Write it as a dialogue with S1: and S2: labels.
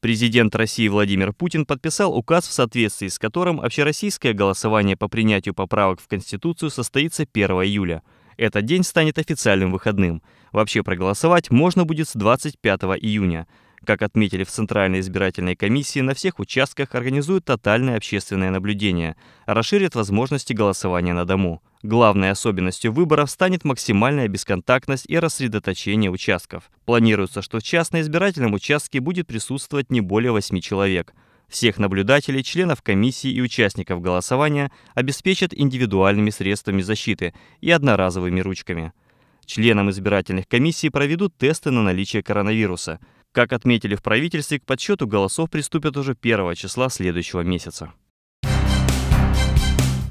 S1: Президент России Владимир Путин подписал указ, в соответствии с которым общероссийское голосование по принятию поправок в Конституцию состоится 1 июля. Этот день станет официальным выходным. Вообще проголосовать можно будет с 25 июня. Как отметили в Центральной избирательной комиссии, на всех участках организуют тотальное общественное наблюдение, расширят возможности голосования на дому. Главной особенностью выборов станет максимальная бесконтактность и рассредоточение участков. Планируется, что в частно избирательном участке будет присутствовать не более 8 человек. Всех наблюдателей, членов комиссии и участников голосования обеспечат индивидуальными средствами защиты и одноразовыми ручками. Членам избирательных комиссий проведут тесты на наличие коронавируса. Как отметили в правительстве, к подсчету голосов приступят уже 1 числа следующего месяца.